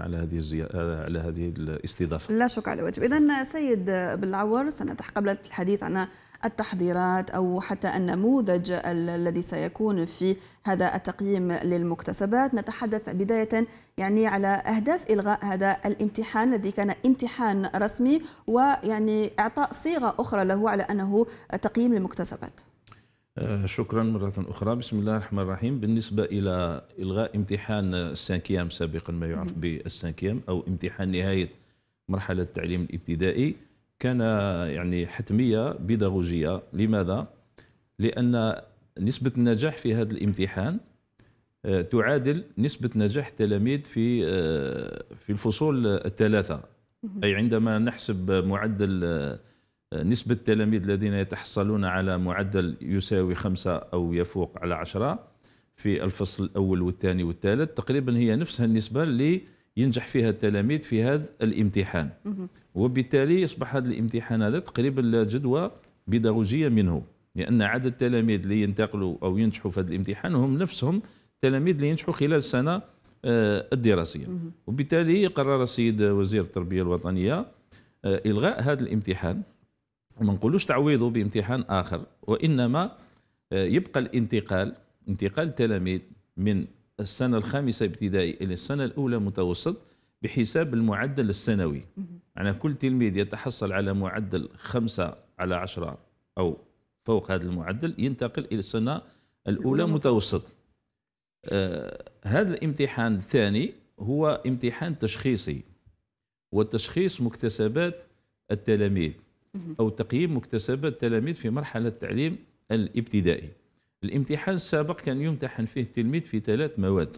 على هذه الزي... آه، على هذه الاستضافه. لا شك على الواجب اذا سيد بالعور سنتح قبل الحديث عن التحضيرات او حتى النموذج الذي سيكون في هذا التقييم للمكتسبات، نتحدث بدايه يعني على اهداف الغاء هذا الامتحان الذي كان امتحان رسمي ويعني اعطاء صيغه اخرى له على انه تقييم للمكتسبات. آه، شكرا مرة أخرى بسم الله الرحمن الرحيم بالنسبة إلى إلغاء امتحان السانكيام سابقا ما يعرف بالسانكيام أو امتحان نهاية مرحلة التعليم الابتدائي كان يعني حتمية بيداغوجية لماذا؟ لأن نسبة النجاح في هذا الامتحان آه، تعادل نسبة نجاح التلاميذ في آه، في الفصول الثلاثة أي عندما نحسب معدل نسبة التلاميذ الذين يتحصلون على معدل يساوي خمسة أو يفوق على عشرة في الفصل الأول والثاني والثالث تقريبا هي نفسها النسبة اللي ينجح فيها التلاميذ في هذا الامتحان وبالتالي يصبح هذا الامتحان هذا تقريبا لا جدوى بيداغوجية منه لأن عدد التلاميذ اللي ينتقلوا أو ينجحوا في هذا الامتحان هم نفسهم التلاميذ اللي ينجحوا خلال السنة آه، الدراسية وبالتالي قرر السيد وزير التربية الوطنية آه، إلغاء هذا الامتحان وما نقولوش تعويضه بامتحان اخر وانما آه، يبقى الانتقال انتقال التلاميذ من السنه الخامسه ابتدائي الى السنه الاولى متوسط بحساب المعدل السنوي يعني كل تلميذ يتحصل على معدل خمسة على عشرة أو فوق هذا المعدل ينتقل إلى السنة الأولى متوسط آه هذا الامتحان الثاني هو امتحان تشخيصي والتشخيص مكتسبات التلاميذ أو تقييم مكتسبات التلاميذ في مرحلة التعليم الابتدائي الامتحان السابق كان يمتحن فيه التلميذ في ثلاث مواد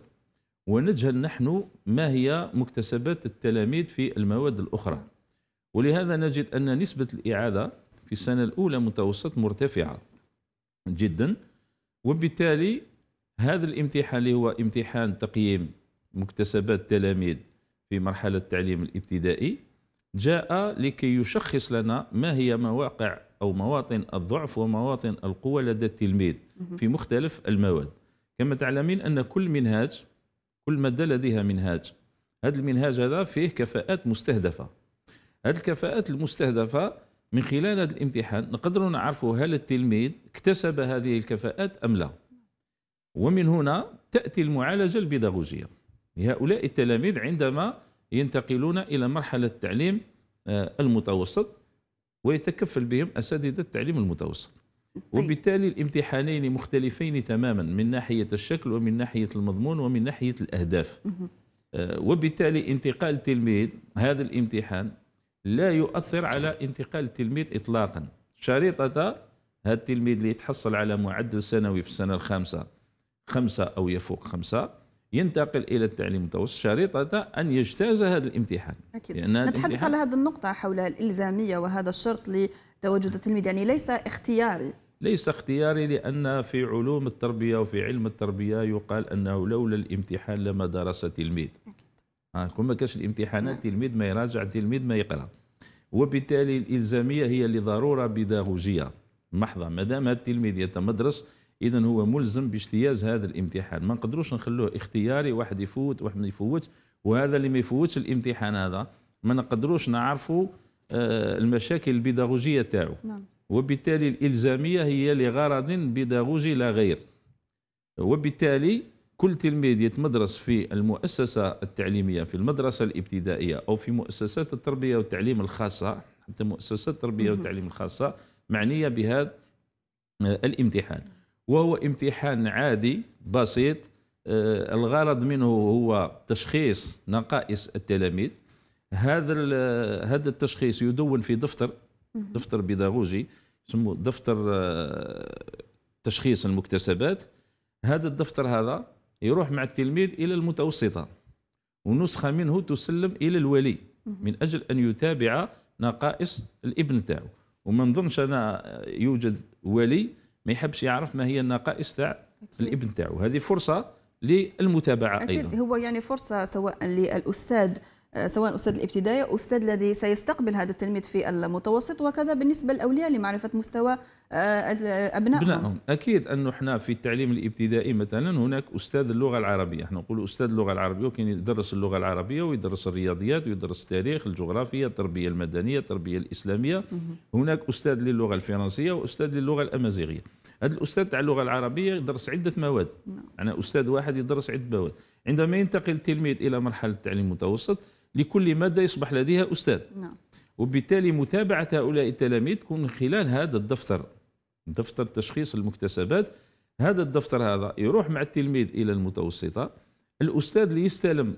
ونجهل نحن ما هي مكتسبات التلاميذ في المواد الأخرى ولهذا نجد أن نسبة الإعادة في السنة الأولى متوسط مرتفعة جدا وبالتالي هذا الامتحان اللي هو امتحان تقييم مكتسبات التلاميذ في مرحلة التعليم الابتدائي جاء لكي يشخص لنا ما هي مواقع أو مواطن الضعف ومواطن القوة لدى التلميذ في مختلف المواد كما تعلمين أن كل منهاج كل مادة لديها منهاج هذا المنهاج هذا فيه كفاءات مستهدفة هذه الكفاءات المستهدفة من خلال هذا الامتحان نقدر نعرفوا هل التلميذ اكتسب هذه الكفاءات أم لا ومن هنا تأتي المعالجة البيداغوجية لهؤلاء التلاميذ عندما ينتقلون إلى مرحلة التعليم آه، المتوسط ويتكفل بهم أساتذة التعليم المتوسط طيب. وبالتالي الامتحانين مختلفين تماما من ناحية الشكل ومن ناحية المضمون ومن ناحية الأهداف آه، وبالتالي انتقال التلميذ هذا الامتحان لا يؤثر على انتقال التلميذ إطلاقا شريطة هذا التلميذ اللي يتحصل على معدل سنوي في السنة الخامسة خمسة أو يفوق خمسة ينتقل الى التعليم المتوسط شريطه ان يجتاز هذا الامتحان اكيد نتحدث على هذه النقطه حول الالزاميه وهذا الشرط لتواجد نعم. التلميذ يعني ليس اختياري ليس اختياري لان في علوم التربيه وفي علم التربيه يقال انه لولا الامتحان لما درس تلميذ اكيد كون ما كانش الامتحانات نعم. تلميذ ما يراجع تلميذ ما يقرا وبالتالي الالزاميه هي لضروره بيداغوجيه محضه ما دام هذا التلميذ يتمدرس اذا هو ملزم باجتياز هذا الامتحان ما نقدروش نخلوه اختياري واحد يفوت واحد ما يفوتش وهذا اللي ما يفوتش الامتحان هذا ما نقدروش نعرفوا آه، المشاكل البيداغوجيه تاعو نعم. وبالتالي الالزاميه هي لغرض بيداغوجي لا غير وبالتالي كل تلميذ يتمدرس في المؤسسة التعليمية في المدرسة الابتدائية أو في مؤسسات التربية والتعليم الخاصة حتى مؤسسات التربية والتعليم الخاصة معنية بهذا آه، الامتحان وهو امتحان عادي بسيط آه، الغرض منه هو تشخيص نقائص التلاميذ هذا هذا التشخيص يدون في دفتر دفتر بيداغوجي يسموه دفتر آه، تشخيص المكتسبات هذا الدفتر هذا يروح مع التلميذ الى المتوسطه ونسخه منه تسلم الى الولي من اجل ان يتابع نقائص الابن تاعو وما نظنش انا يوجد ولي ما يحبش يعرف ما هي النقائص تاع الابن تاعو هذه فرصه للمتابعه أكيد ايضا هو يعني فرصه سواء للاستاذ آه، سواء استاذ الابتدائي او استاذ الذي سيستقبل هذا التلميذ في المتوسط وكذا بالنسبه للاولياء لمعرفه مستوى آه، ابنائهم ابنائهم اكيد انه احنا في التعليم الابتدائي مثلا هناك استاذ اللغه العربيه احنا نقول استاذ اللغه العربيه وكاين يدرس اللغه العربيه ويدرس الرياضيات ويدرس التاريخ الجغرافيا التربيه المدنيه التربيه الاسلاميه هناك استاذ للغه الفرنسيه واستاذ للغه الامازيغيه هذا الاستاذ تاع اللغه العربيه يدرس عده مواد نعم. انا استاذ واحد يدرس عده مواد عندما ينتقل التلميذ الى مرحله التعليم المتوسط لكل ماده يصبح لديها استاذ نعم. وبالتالي متابعه هؤلاء التلاميذ تكون من خلال هذا الدفتر دفتر تشخيص المكتسبات هذا الدفتر هذا يروح مع التلميذ الى المتوسطه الاستاذ اللي يستلم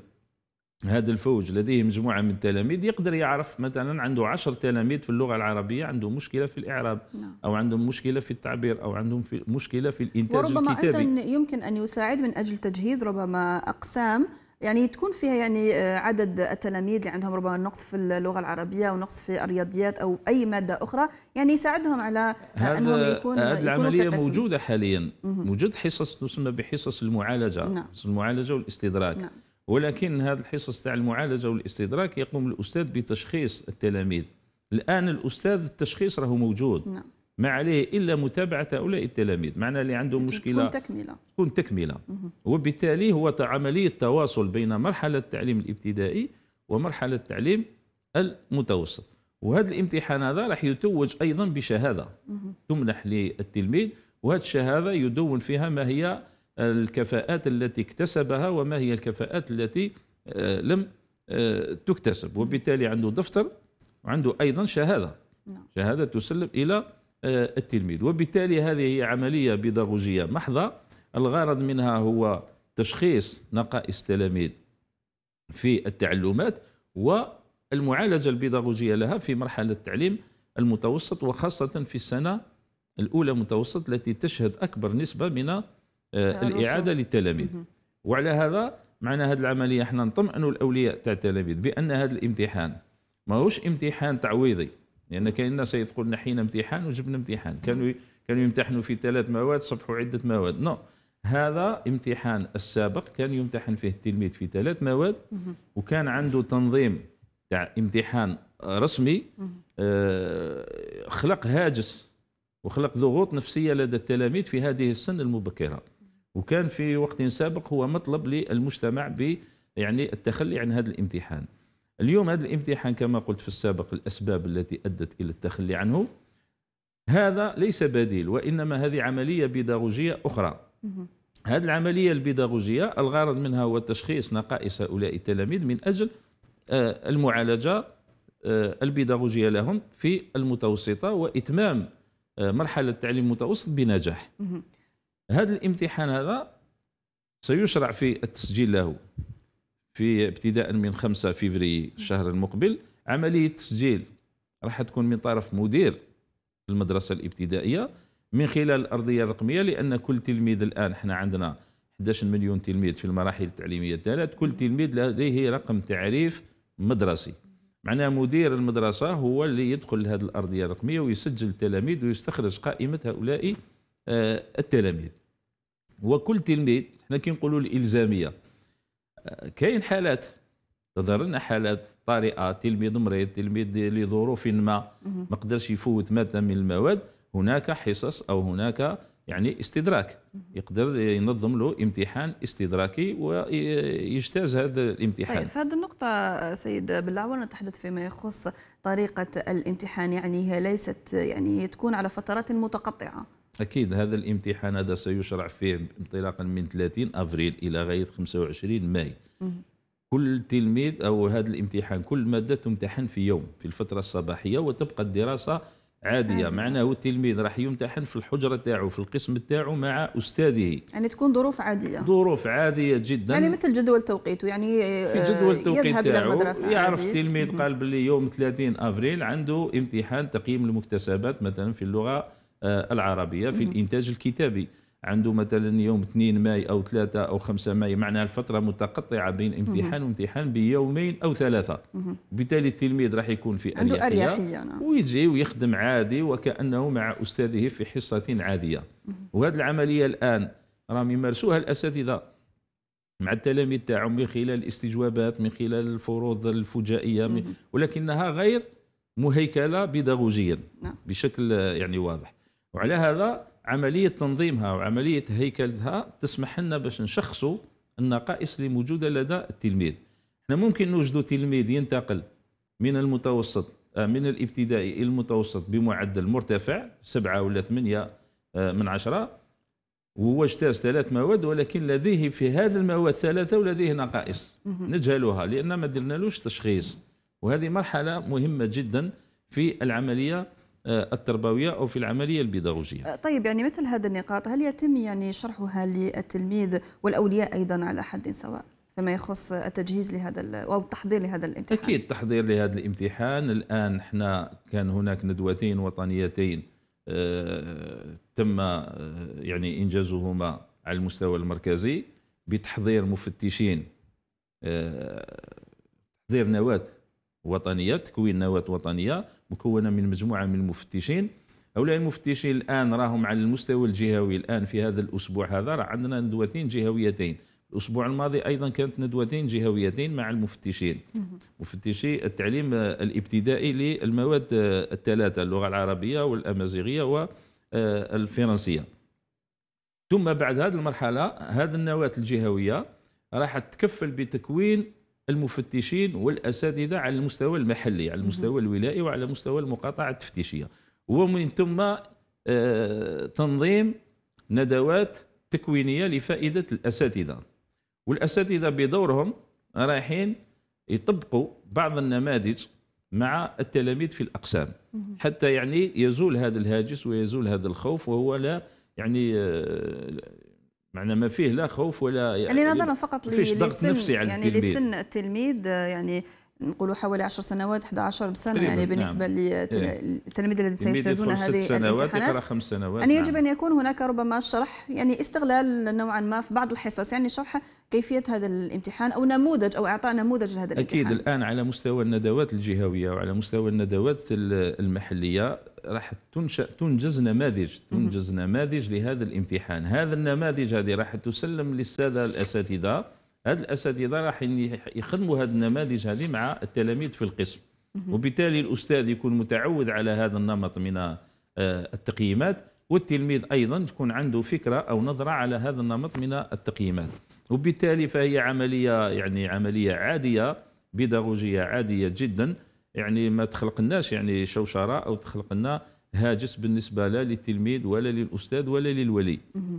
هذا الفوج لديه مجموعة من التلاميذ يقدر يعرف مثلا عنده عشر تلاميذ في اللغة العربية عنده مشكلة في الإعراب نعم. أو عندهم مشكلة في التعبير أو عندهم في مشكلة في الإنتاج وربما الكتابي وربما أيضا يمكن أن يساعد من أجل تجهيز ربما أقسام يعني تكون فيها يعني آه، عدد التلاميذ اللي عندهم ربما نقص في اللغه العربيه او نقص في الرياضيات او اي ماده اخرى يعني يساعدهم على آه، انهم يكون هذه العمليه موجوده حاليا موجود حصص تسمى بحصص المعالجه نعم. المعالجه والاستدراك نعم. ولكن هذه الحصص تاع المعالجه والاستدراك يقوم الاستاذ بتشخيص التلاميذ الان الاستاذ التشخيص راه موجود نعم. ما عليه الا متابعه هؤلاء التلاميذ معنى اللي عنده مشكله تكون تكمله تكون تكمله وبالتالي هو عمليه تواصل بين مرحله التعليم الابتدائي ومرحله التعليم المتوسط وهذا الامتحان هذا راح يتوج ايضا بشهاده مه. تمنح للتلميذ وهذه الشهاده يدون فيها ما هي الكفاءات التي اكتسبها وما هي الكفاءات التي آه، لم آه، تكتسب وبالتالي عنده دفتر وعنده أيضا شهادة نعم. شهادة تسلم إلى آه، التلميذ وبالتالي هذه هي عملية بيداغوجية محضة الغرض منها هو تشخيص نقائص التلاميذ في التعلمات والمعالجة البيداغوجية لها في مرحلة التعليم المتوسط وخاصة في السنة الأولى متوسط التي تشهد أكبر نسبة من آه، الاعاده للتلاميذ وعلى هذا معنا هذه العمليه احنا نطمئنوا الاولياء تاع التلاميذ بان هذا الامتحان ماهوش امتحان تعويضي لان يعني كاين الناس تقول نحينا امتحان وجبنا امتحان كانوا كانوا يمتحنوا في ثلاث مواد صبحوا عده مواد نو هذا امتحان السابق كان يمتحن فيه التلميذ في ثلاث مواد وكان عنده تنظيم تاع امتحان رسمي آه، خلق هاجس وخلق ضغوط نفسيه لدى التلاميذ في هذه السن المبكره وكان في وقت سابق هو مطلب للمجتمع ب يعني التخلي عن هذا الامتحان اليوم هذا الامتحان كما قلت في السابق الأسباب التي أدت إلى التخلي عنه هذا ليس بديل وإنما هذه عملية بيداغوجية أخرى هذه العملية البيداغوجية الغرض منها هو تشخيص نقائص هؤلاء التلاميذ من أجل آه، المعالجة آه، البيداغوجية لهم في المتوسطة وإتمام آه، مرحلة التعليم المتوسط بنجاح هذا الامتحان هذا سيشرع في التسجيل له في ابتداء من 5 فيفري الشهر المقبل عملية التسجيل راح تكون من طرف مدير المدرسة الابتدائية من خلال الأرضية الرقمية لأن كل تلميذ الآن احنا عندنا 11 مليون تلميذ في المراحل التعليمية الثلاث كل تلميذ لديه رقم تعريف مدرسي معناه مدير المدرسة هو اللي يدخل لهذه الأرضية الرقمية ويسجل التلاميذ ويستخرج قائمة هؤلاء آه، التلاميذ وكل تلميذ حنا كنقولوا الالزاميه كاين حالات تظهر لنا حالات طارئه تلميذ مريض تلميذ لظروف ما ما قدرش يفوت ماده من المواد هناك حصص او هناك يعني استدراك يقدر ينظم له امتحان استدراكي ويجتاز هذا الامتحان طيب في هذه النقطة سيد بلعور نتحدث فيما يخص طريقة الامتحان يعني هي ليست يعني تكون على فترات متقطعة اكيد هذا الامتحان هذا سيشرع فيه انطلاقا من 30 افريل الى غايه 25 ماي كل تلميذ او هذا الامتحان كل ماده تمتحن في يوم في الفتره الصباحيه وتبقى الدراسه عاديه عادي. معناه التلميذ راح يمتحن في الحجره تاعو في القسم تاعو مع استاذه يعني تكون ظروف عاديه ظروف عاديه جدا يعني مثل جدول توقيته يعني في جدول آه، توقيت تاعو يعرف التلميذ قال باللي يوم 30 افريل عنده امتحان تقييم المكتسبات مثلا في اللغه آه، العربيه في الانتاج الكتابي عنده مثلا يوم 2 ماي او 3 او 5 ماي معناها الفتره متقطعه بين امتحان وامتحان بيومين او ثلاثه بالتالي التلميذ راح يكون في اريحيه, أريحية نعم. ويجي ويخدم عادي وكانه مع استاذه في حصه عاديه وهذه العمليه الان راهم يمارسوها الاساتذه مع التلاميذ تاعهم من خلال الاستجوابات من خلال الفروض الفجائيه ولكنها غير مهيكله بيداغوجيا نعم. بشكل يعني واضح وعلى هذا عملية تنظيمها وعملية هيكلتها تسمح لنا باش نشخصوا النقائص اللي موجودة لدى التلميذ احنا ممكن نوجدوا تلميذ ينتقل من المتوسط آه، من الابتدائي إلى المتوسط بمعدل مرتفع سبعة ولا ثمانية آه، من عشرة وهو اجتاز ثلاث مواد ولكن لديه في هذه المواد ثلاثة ولديه نقائص نجهلها لأن ما درنالوش تشخيص وهذه مرحلة مهمة جدا في العملية آه، التربوية أو في العملية البيداغوجية آه، طيب يعني مثل هذا النقاط هل يتم يعني شرحها للتلميذ والأولياء أيضا على حد سواء فيما يخص التجهيز لهذا أو التحضير لهذا الامتحان أكيد تحضير لهذا الامتحان الآن احنا كان هناك ندوتين وطنيتين آه، تم يعني إنجازهما على المستوى المركزي بتحضير مفتشين تحضير نواه وطنيه تكوين نواه وطنيه مكونه من مجموعه من المفتشين هؤلاء المفتشين الان راهم على المستوى الجهوي الان في هذا الاسبوع هذا راه عندنا ندوتين جهويتين الاسبوع الماضي ايضا كانت ندوتين جهويتين مع المفتشين مفتشي التعليم الابتدائي للمواد الثلاثه اللغه العربيه والامازيغيه والفرنسيه ثم بعد هذه المرحله هذه النواه الجهويه راح تكفل بتكوين المفتشين والاساتذه على المستوى المحلي على المستوى الولائي وعلى مستوى المقاطعه التفتيشيه ومن ثم آه، تنظيم ندوات تكوينيه لفائده الاساتذه والاساتذه بدورهم رايحين يطبقوا بعض النماذج مع التلاميذ في الاقسام حتى يعني يزول هذا الهاجس ويزول هذا الخوف وهو لا يعني آه، معنى ما فيه لا خوف ولا يعني, يعني نظرا فقط للسن نفسي على يعني التلميذ. لسن التلميذ يعني نقولوا حوالي 10 سنوات 11 سنه يعني نعم. بالنسبه نعم. للتلاميذ الذين سيجتازون هذه سنوات يقرا خمس سنوات يعني نعم. يجب ان يكون هناك ربما شرح يعني استغلال نوعا ما في بعض الحصص يعني شرح كيفيه هذا الامتحان او نموذج او اعطاء نموذج لهذا الامتحان اكيد الان على مستوى الندوات الجهويه وعلى مستوى الندوات المحليه راح تنشا تنجز نماذج تنجز نماذج لهذا الامتحان هذا النماذج هذه راح تسلم للساده الاساتذه هاد الاساتذه راح يخدموا هذه النماذج هذه مع التلاميذ في القسم وبالتالي الاستاذ يكون متعود على هذا النمط من آه، التقييمات والتلميذ ايضا تكون عنده فكره او نظره على هذا النمط من آه، التقييمات وبالتالي فهي عمليه يعني عمليه عاديه بيداغوجيه عاديه جدا يعني ما تخلق لناش يعني شوشره او تخلق لنا هاجس بالنسبه لا للتلميذ ولا للاستاذ ولا للولي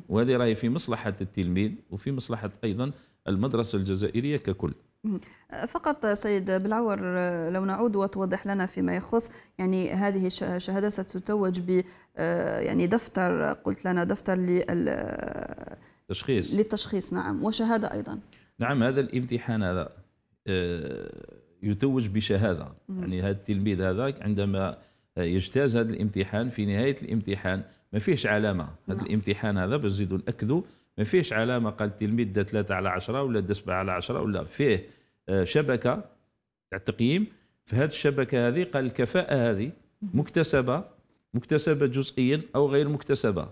وهذه راهي في مصلحه التلميذ وفي مصلحه ايضا المدرسة الجزائرية ككل فقط سيد بلعور لو نعود وتوضح لنا فيما يخص يعني هذه الشهاده ستتوج ب آه، يعني دفتر قلت لنا دفتر لل تشخيص للتشخيص نعم وشهاده ايضا نعم هذا الامتحان هذا آه، يتوج بشهاده يعني هذا التلميذ هذا عندما يجتاز هذا الامتحان في نهايه الامتحان ما فيهش علامه هذا نعم. الامتحان هذا باش نزيدوا ناكدوا ما فيش علامه قال تلميذ ده 3 على 10 ولا ده 7 على 10 ولا فيه آه، شبكه تاع التقييم في هذه الشبكه هذه قال الكفاءه هذه مكتسبه مكتسبه جزئيا او غير مكتسبه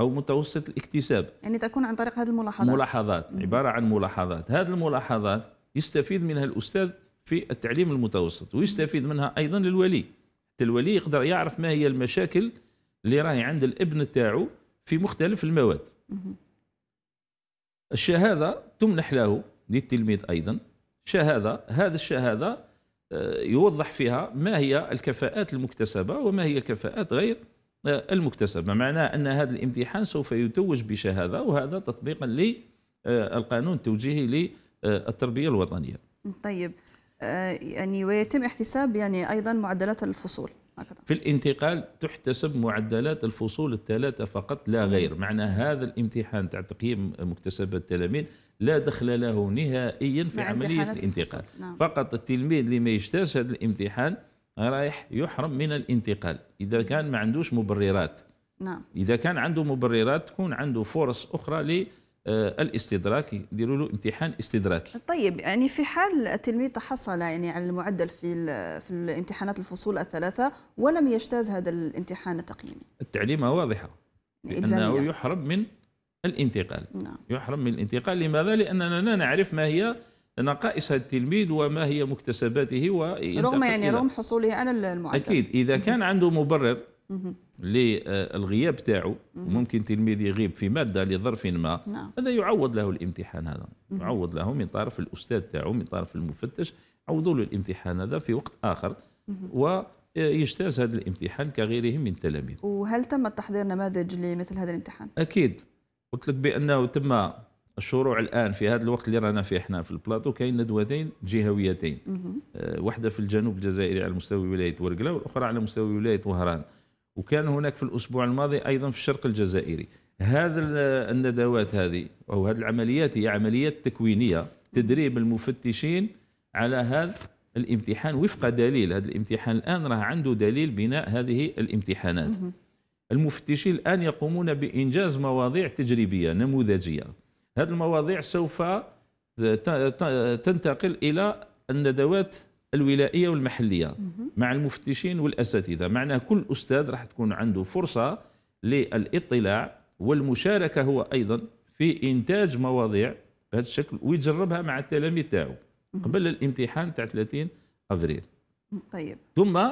او متوسط الاكتساب يعني تكون عن طريق هذه الملاحظات ملاحظات عباره عن ملاحظات هذه الملاحظات يستفيد منها الاستاذ في التعليم المتوسط ويستفيد منها ايضا الولي الولي يقدر يعرف ما هي المشاكل اللي راهي عند الابن تاعو في مختلف المواد الشهاده تمنح له للتلميذ ايضا شهاده هذا الشهاده آه، يوضح فيها ما هي الكفاءات المكتسبه وما هي الكفاءات غير آه، المكتسبه معناه ان هذا الامتحان سوف يتوج بشهاده وهذا تطبيقا للقانون آه، التوجيهي للتربيه الوطنيه طيب يعني ويتم احتساب يعني ايضا معدلات الفصول في الانتقال تحتسب معدلات الفصول الثلاثة فقط لا غير معنى هذا الامتحان تاع تقييم مكتسبات التلاميذ لا دخل له نهائيا في عملية الانتقال نعم. فقط التلميذ اللي ما يجتاز هذا الامتحان رايح يحرم من الانتقال إذا كان ما عندوش مبررات نعم. إذا كان عنده مبررات تكون عنده فرص أخرى آه، الاستدراكي يديروا له امتحان استدراكي طيب يعني في حال التلميذ تحصل يعني على المعدل في في الامتحانات الفصول الثلاثه ولم يجتاز هذا الامتحان التقييمي التعليمه واضحه انه يحرم من الانتقال نعم. يحرم من الانتقال لماذا لاننا لا نعرف ما هي نقائص التلميذ وما هي مكتسباته رغم يعني رغم حصوله على المعدل اكيد اذا كان عنده مبرر للغياب تاعو ممكن تلميذ يغيب في ماده لظرف ما نعم. هذا يعوض له الامتحان هذا يعوض له من طرف الاستاذ تاعو من طرف المفتش عوضوا له الامتحان هذا في وقت اخر و يجتاز هذا الامتحان كغيره من التلاميذ وهل تم تحضير نماذج لمثل هذا الامتحان؟ أكيد قلت لك بأنه تم الشروع الآن في هذا الوقت اللي رانا فيه احنا في البلاطو كاين ندوتين جهويتين آه، واحدة في الجنوب الجزائري على مستوى ولاية ورقلة والأخرى على مستوى ولاية وهران وكان هناك في الأسبوع الماضي أيضا في الشرق الجزائري هذا الندوات هذه أو هذه العمليات هي عمليات تكوينية تدريب المفتشين على هذا الامتحان وفق دليل هذا الامتحان الآن راه عنده دليل بناء هذه الامتحانات المفتشين الآن يقومون بإنجاز مواضيع تجريبية نموذجية هذه المواضيع سوف تنتقل إلى الندوات الولائيه والمحليه مع المفتشين والاساتذه معناه كل استاذ راح تكون عنده فرصه للاطلاع والمشاركه هو ايضا في انتاج مواضيع بهذا الشكل ويجربها مع التلاميذ تاعو قبل الامتحان تاع 30 افريل طيب ثم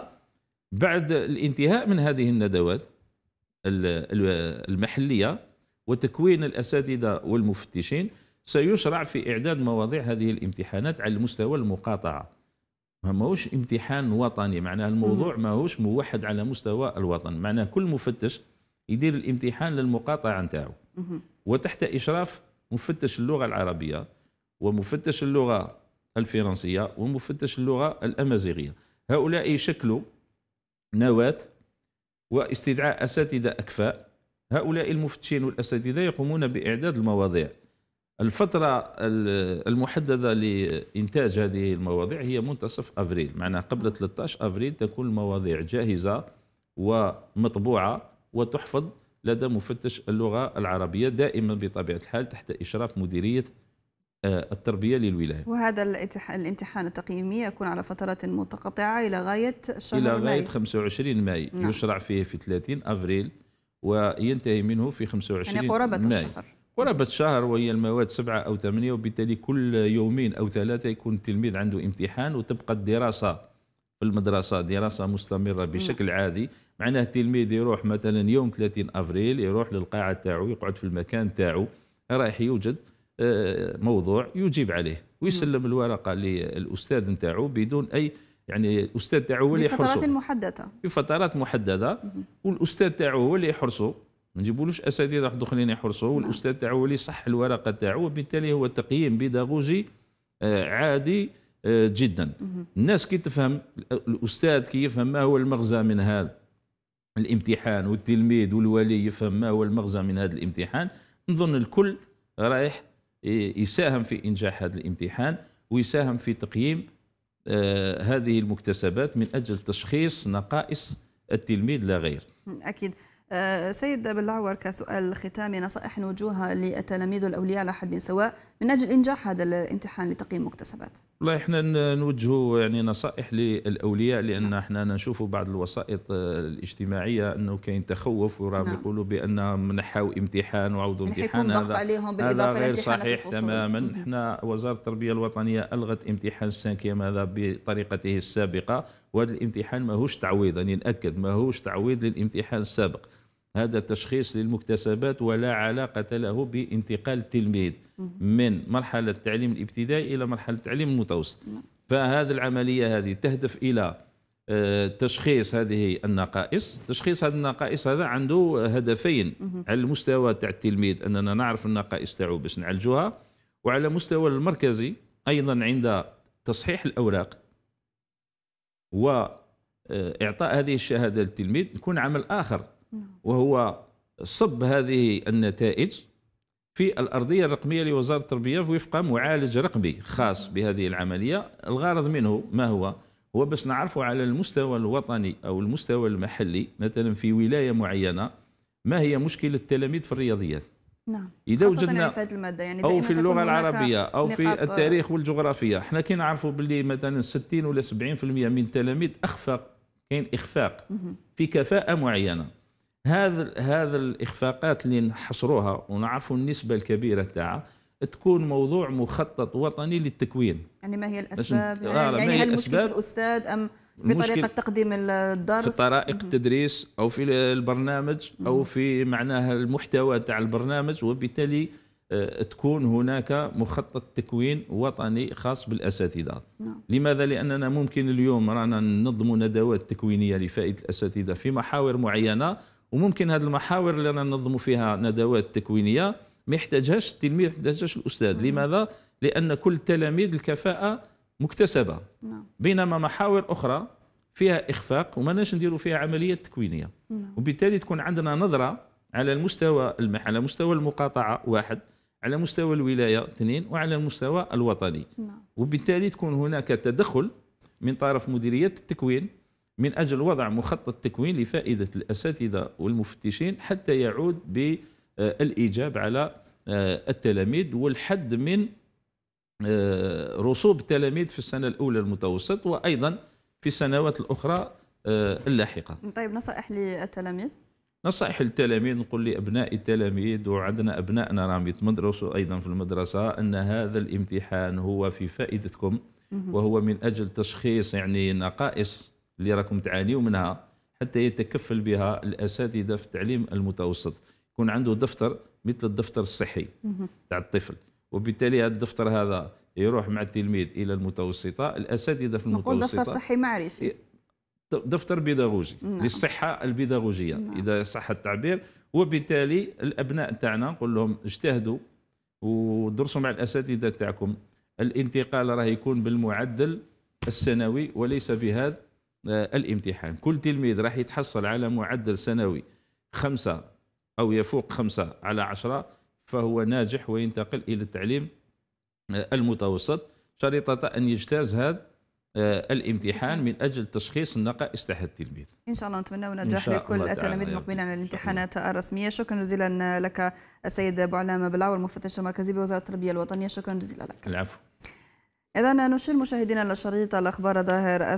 بعد الانتهاء من هذه الندوات المحليه وتكوين الاساتذه والمفتشين سيشرع في اعداد مواضيع هذه الامتحانات على المستوى المقاطعه ماهوش امتحان وطني معناه الموضوع ماهوش موحد على مستوى الوطن معناه كل مفتش يدير الامتحان للمقاطعه نتاعو وتحت اشراف مفتش اللغه العربيه ومفتش اللغه الفرنسيه ومفتش اللغه الامازيغيه هؤلاء يشكلوا نواه واستدعاء اساتذه اكفاء هؤلاء المفتشين والاساتذه يقومون باعداد المواضيع الفترة المحددة لإنتاج هذه المواضيع هي منتصف أفريل معناها قبل 13 أفريل تكون المواضيع جاهزة ومطبوعة وتحفظ لدى مفتش اللغة العربية دائما بطبيعة الحال تحت إشراف مديرية آه، التربية للولاية وهذا الامتحان التقييمي يكون على فترات متقطعة إلى غاية شهر إلى غاية 25 ماي نعم. يشرع فيه في 30 أفريل وينتهي منه في 25 يعني قرابة ماي. الشهر قرابة شهر وهي المواد سبعة أو ثمانية وبالتالي كل يومين أو ثلاثة يكون التلميذ عنده امتحان وتبقى الدراسة في المدرسة دراسة مستمرة بشكل عادي معناه التلميذ يروح مثلا يوم 30 أفريل يروح للقاعة تاعو يقعد في المكان تاعو رايح يوجد آه، موضوع يجيب عليه ويسلم الورقة للأستاذ نتاعو بدون أي يعني الأستاذ تاعو هو اللي يحرصه في فترات محددة في فترات محددة والأستاذ تاعو هو اللي يحرصه ما نجيبولوش اساتذه واحد اخرين يحرصوا نعم. والاستاذ تاعو اللي صح الورقه تاعو وبالتالي هو تقييم بيداغوجي آه، عادي آه، جدا الناس كي تفهم الاستاذ كي يفهم ما هو المغزى من هذا الامتحان والتلميذ والولي يفهم ما هو المغزى من هذا الامتحان نظن الكل رايح يساهم في انجاح هذا الامتحان ويساهم في تقييم آه، هذه المكتسبات من اجل تشخيص نقائص التلميذ لا غير اكيد آه، سيد بلعور كسؤال ختامي نصائح نوجوها للتلاميذ والأولياء على حد سواء من أجل إنجاح هذا الامتحان لتقييم مكتسبات والله احنا نوجهوا يعني نصائح للاولياء لان نعم. احنا نشوفوا بعض الوسائط آه، الاجتماعيه انه كاين تخوف وراهم نعم. يقولوا بان منحوا امتحان وعوضوا امتحان هذا عليهم بالاضافه هذا غير صحيح تماما احنا وزاره التربيه الوطنيه الغت امتحان السانكيم هذا بطريقته السابقه وهذا الامتحان ماهوش تعويض يعني ناكد ماهوش تعويض للامتحان السابق هذا تشخيص للمكتسبات ولا علاقة له بانتقال التلميذ من مرحلة التعليم الابتدائي إلى مرحلة التعليم المتوسط فهذه العملية هذه تهدف إلى آه، تشخيص هذه النقائص تشخيص هذه النقائص هذا عنده هدفين على المستوى تاع التلميذ أننا نعرف النقائص تاعو باش نعالجوها وعلى مستوى المركزي أيضا عند تصحيح الأوراق وإعطاء آه، هذه الشهادة للتلميذ يكون عمل آخر وهو صب هذه النتائج في الأرضية الرقمية لوزارة التربية وفق معالج رقمي خاص بهذه العملية الغرض منه ما هو؟ هو باش نعرفوا على المستوى الوطني أو المستوى المحلي مثلا في ولاية معينة ما هي مشكلة التلاميذ في الرياضيات نعم إذا وجدنا يعني في المادة يعني أو في اللغة العربية أو في التاريخ والجغرافيا حنا كي نعرفوا باللي مثلا 60 ولا 70% من التلاميذ أخفق كاين إخفاق في كفاءة معينة هذا هذا الاخفاقات اللي نحصروها ونعرفوا النسبه الكبيره تاعها تكون موضوع مخطط وطني للتكوين يعني ما هي الاسباب يعني, آه، يعني هل المشكل في الاستاذ ام في طريقه تقديم الدرس في طرائق التدريس او في البرنامج او في معناها المحتوى تاع البرنامج وبالتالي آه، تكون هناك مخطط تكوين وطني خاص بالاساتذه نعم. لماذا لاننا ممكن اليوم رانا ننظم ندوات تكوينيه لفائده الاساتذه في محاور معينه وممكن هذه المحاور اللي رانا ننظموا فيها ندوات تكوينيه ما يحتاجهاش التلميذ ما يحتاجهاش الاستاذ نعم. لماذا لان كل التلاميذ الكفاءه مكتسبه نعم. بينما محاور اخرى فيها اخفاق وما ناش نديروا فيها عمليه تكوينيه نعم. وبالتالي تكون عندنا نظره على المستوى المح على مستوى المقاطعه واحد على مستوى الولايه اثنين وعلى المستوى الوطني وبالتالي تكون هناك تدخل من طرف مديريه التكوين من أجل وضع مخطط تكوين لفائدة الأساتذة والمفتشين حتى يعود بالإيجاب على آه، التلاميذ والحد من آه، رسوب التلاميذ في السنة الأولى المتوسط وأيضا في السنوات الأخرى آه، اللاحقة طيب نصائح للتلاميذ نصائح للتلاميذ نقول لابناء التلاميذ وعندنا ابنائنا راهم يتمدرسوا ايضا في المدرسه ان هذا الامتحان هو في فائدتكم وهو من اجل تشخيص يعني نقائص اللي راكم تعانيوا منها حتى يتكفل بها الاساتذه في التعليم المتوسط يكون عنده دفتر مثل الدفتر الصحي تاع الطفل وبالتالي هذا الدفتر هذا يروح مع التلميذ الى المتوسطه الاساتذه في المتوسطه دفتر صحي معرفي دفتر بيداغوجي نعم. للصحه البيداغوجيه نعم. اذا صح التعبير وبالتالي الابناء تاعنا نقول لهم اجتهدوا ودرسوا مع الاساتذه تاعكم الانتقال راه يكون بالمعدل السنوي وليس بهذا آه، الامتحان كل تلميذ راح يتحصل على معدل سنوي خمسة أو يفوق خمسة على عشرة فهو ناجح وينتقل إلى التعليم آه، المتوسط شريطة أن يجتاز هذا آه، الامتحان من اجل تشخيص النقائص تحت التلميذ. ان شاء الله نتمنى النجاح لكل التلاميذ المقبلين على الامتحانات الرسميه، شكرا جزيلا لك السيد علامة بلعو المفتش المركزي بوزاره التربيه الوطنيه، شكرا جزيلا لك. العفو. اذا نشير مشاهدينا لشريط الاخبار ظاهر